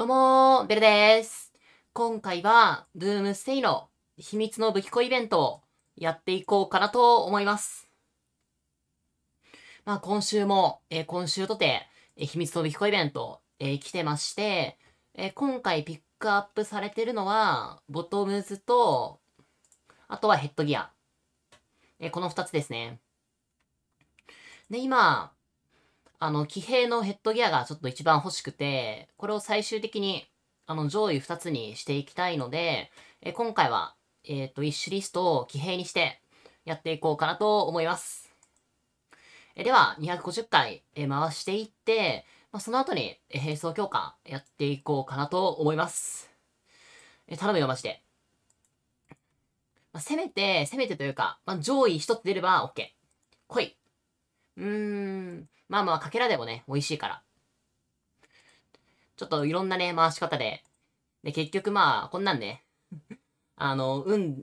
どうもベルです。今回は、ドゥームステイの秘密の武器庫イベントをやっていこうかなと思います。まあ今週も、えー、今週とて、えー、秘密の武器庫イベント、えー、来てまして、え今回ピックアップされてるのは、ボトムズと、あとはヘッドギア。えこの2つですね。で、今、あの、騎兵のヘッドギアがちょっと一番欲しくて、これを最終的に、あの、上位二つにしていきたいので、え今回は、えっ、ー、と、一種リストを騎兵にしてやっていこうかなと思います。えでは、250回、え回していって、まあ、その後に、え並走強化やっていこうかなと思います。え頼むよ、マジで。まあ、せめて、せめてというか、まあ、上位一つ出れば OK。来い。うーん。まあまあ、かけらでもね、美味しいから。ちょっといろんなね、回し方で。で、結局まあ、こんなんね。あの、うん、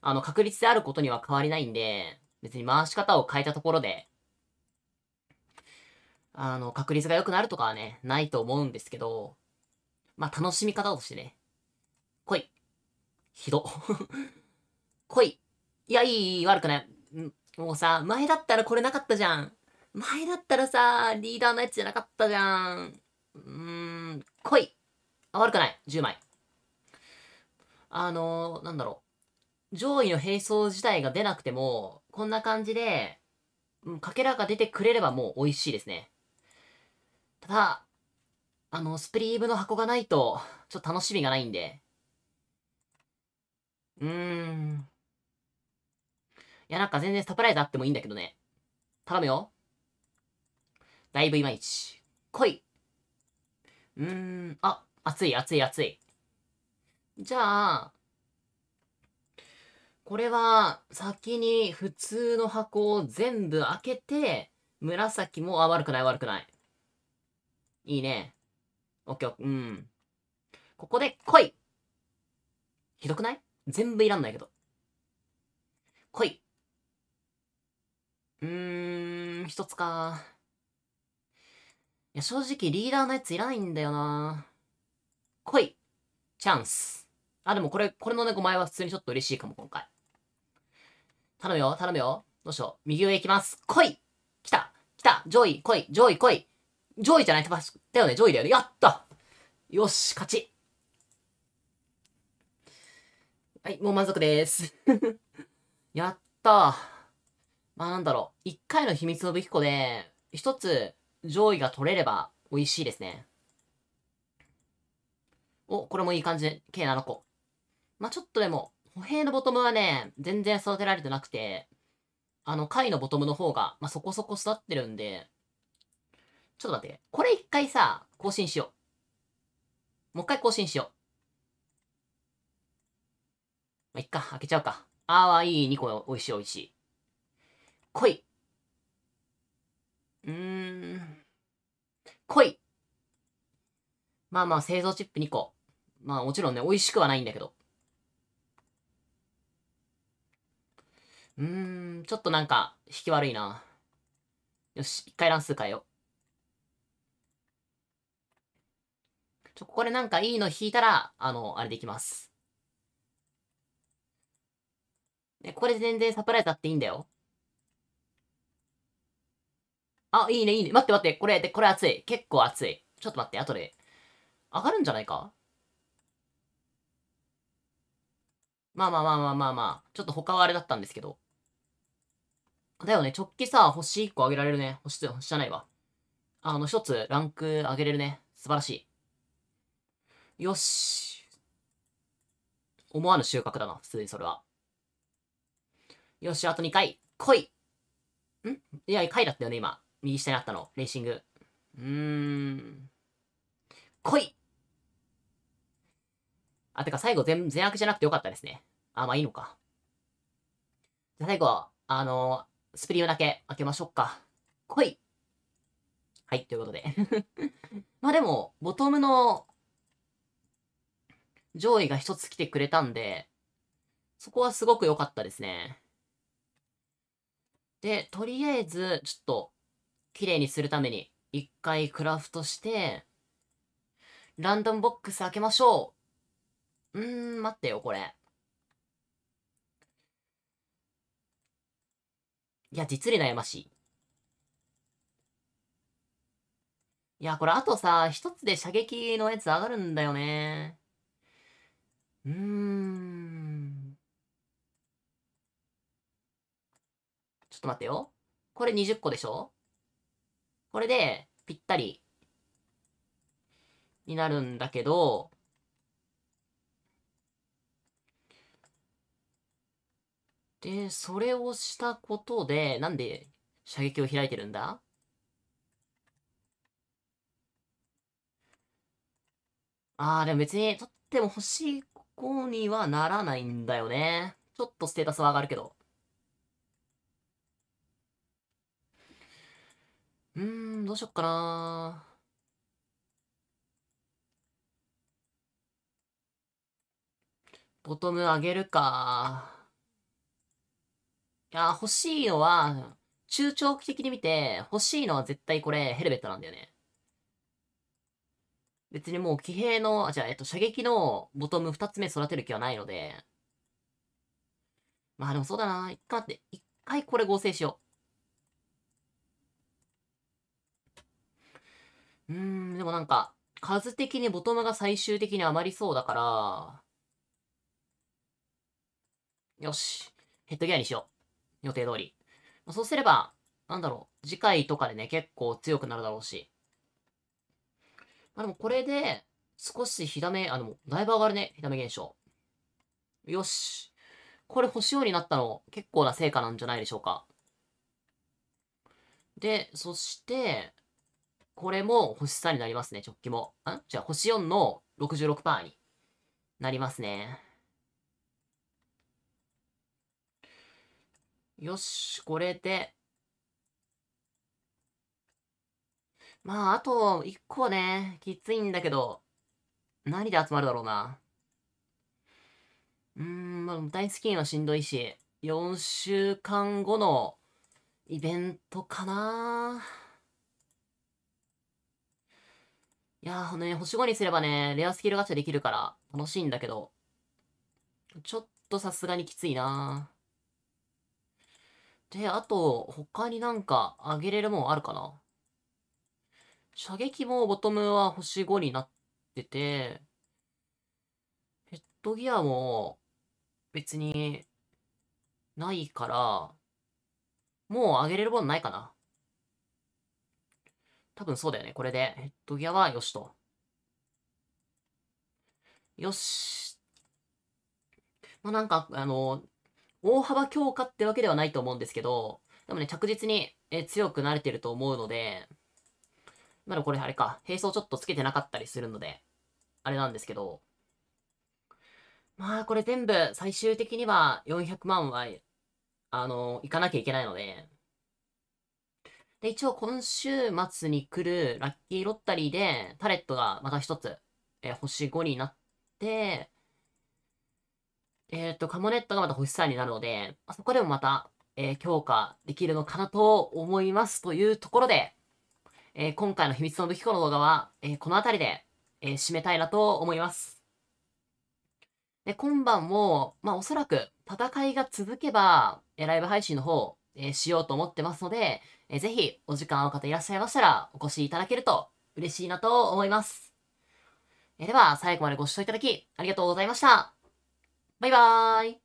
あの、確率であることには変わりないんで、別に回し方を変えたところで、あの、確率が良くなるとかはね、ないと思うんですけど、まあ、楽しみ方としてね、来い。ひど。来い。いや、いい、いい、悪くない。もうさ、前だったらこれなかったじゃん。前だったらさ、リーダーのやつじゃなかったじゃん。うーん、来い。あ、悪くない。10枚。あのー、なんだろう。上位の並走自体が出なくても、こんな感じで、かけらが出てくれればもう美味しいですね。ただ、あの、スプリーブの箱がないと、ちょっと楽しみがないんで。うーん。や、なんか全然サプライズあってもいいんだけどね。頼むよ。だいぶいまいち。来い。うーん、あ、熱い、熱い、熱い。じゃあ、これは、先に普通の箱を全部開けて、紫も、あ、悪くない、悪くない。いいね。オッケー、うん。ここで、来いひどくない全部いらんないけど。来いうーん、一つか。いや、正直リーダーのやついらないんだよな。来い。チャンス。あ、でもこれ、これのね、5枚は普通にちょっと嬉しいかも、今回。頼むよ、頼むよ。どうしよう。右上行きます。来い来た来た上位来い上位来い上位じゃないただよね、上位だよね。やったよし、勝ち。はい、もう満足です。やったまあなんだろう、一回の秘密の武器庫で、一つ上位が取れれば美味しいですね。お、これもいい感じ計7個。まあちょっとでも、歩兵のボトムはね、全然育てられてなくて、あの、貝のボトムの方が、まあ、そこそこ育ってるんで、ちょっと待って、これ一回さ、更新しよう。もう一回更新しよう。まあ、いっか、開けちゃうか。ああ、いい、2個、美味しい、美味しい。恋。うーん。恋。まあまあ、製造チップ2個。まあもちろんね、美味しくはないんだけど。うーん、ちょっとなんか、引き悪いな。よし、一回乱数変えよう。ちょ、ここでなんかいいの引いたら、あの、あれできます。ね、これで全然サプライズあっていいんだよ。あ、いいね、いいね。待って待って。これ、で、これ熱い。結構熱い。ちょっと待って、後で。上がるんじゃないかまあまあまあまあまあまあ。ちょっと他はあれだったんですけど。だよね、直帰さ、星1個あげられるね。星、星じゃないわ。あの、一つランク上げれるね。素晴らしい。よし。思わぬ収穫だな、普通にそれは。よし、あと2回。来い。んいや、回だったよね、今。右下にあったの、レーシング。うーん。来いあ、てか最後全、全悪じゃなくてよかったですね。あ、まあいいのか。じゃ最後は、あのー、スプリムだけ開けましょうか。来いはい、ということで まあでも、ボトムの上位が一つ来てくれたんで、そこはすごく良かったですね。で、とりあえず、ちょっと、綺麗にするために、一回クラフトして、ランダムボックス開けましょう。うーん、待ってよ、これ。いや、実に悩ましい。いや、これあとさ、一つで射撃のやつ上がるんだよね。うーん。ちょっと待ってよ。これ20個でしょこれで、ぴったり、になるんだけど、で、それをしたことで、なんで射撃を開いてるんだああ、でも別に取っても欲しい子にはならないんだよね。ちょっとステータスは上がるけど。うーん、どうしよっかなボトム上げるか。いや、欲しいのは、中長期的に見て、欲しいのは絶対これ、ヘルメットなんだよね。別にもう騎兵の、あ、じゃあ、えっと、射撃のボトム二つ目育てる気はないので。まあでもそうだな。一回待って、一回これ合成しよう。うん、でもなんか、数的にボトムが最終的に余りそうだから、よし。ヘッドギアにしよう。予定通り。まそうすれば、なんだろう。次回とかでね、結構強くなるだろうし。まあでもこれで、少し火だめ、あ、でも、だいぶ上がるね。火だめ現象。よし。これ星4になったの、結構な成果なんじゃないでしょうか。で、そして、これも星3になりますね、直帰も。んじゃあ、星4の66%になりますね。よし、これで。まあ、あと、1個ね、きついんだけど、何で集まるだろうな。うーん、まあ、大好きのはしんどいし、4週間後のイベントかないやー、ね、星5にすればね、レアスキルガチャできるから、楽しいんだけど、ちょっとさすがにきついなで、あと、他になんか、あげれるもんあるかな射撃もボトムは星5になってて、ヘッドギアも別にないから、もうあげれるもんないかな。多分そうだよね。これで、ヘッドギアはよしと。よし。まあ、なんか、あの、大幅強化ってわけではないと思うんですけど、でもね、着実にえ強くなれてると思うので、まだこれあれか、並走ちょっとつけてなかったりするので、あれなんですけど、まあこれ全部最終的には400万は、あの、いかなきゃいけないので、で、一応今週末に来るラッキーロッタリーで、パレットがまた一つ、えー、星5になって、えっ、ー、と、カモネットがまた星3になるので、そこでもまた、えー、強化できるのかなと思いますというところで、えー、今回の秘密の武器庫の動画は、えー、この辺りで、えー、締めたいなと思います。で、今晩も、まあおそらく戦いが続けば、えー、ライブ配信の方、えしようと思ってますので、えー、ぜひお時間合う方いらっしゃいましたらお越しいただけると嬉しいなと思います。えでは、最後までご視聴いただきありがとうございました。バイバーイ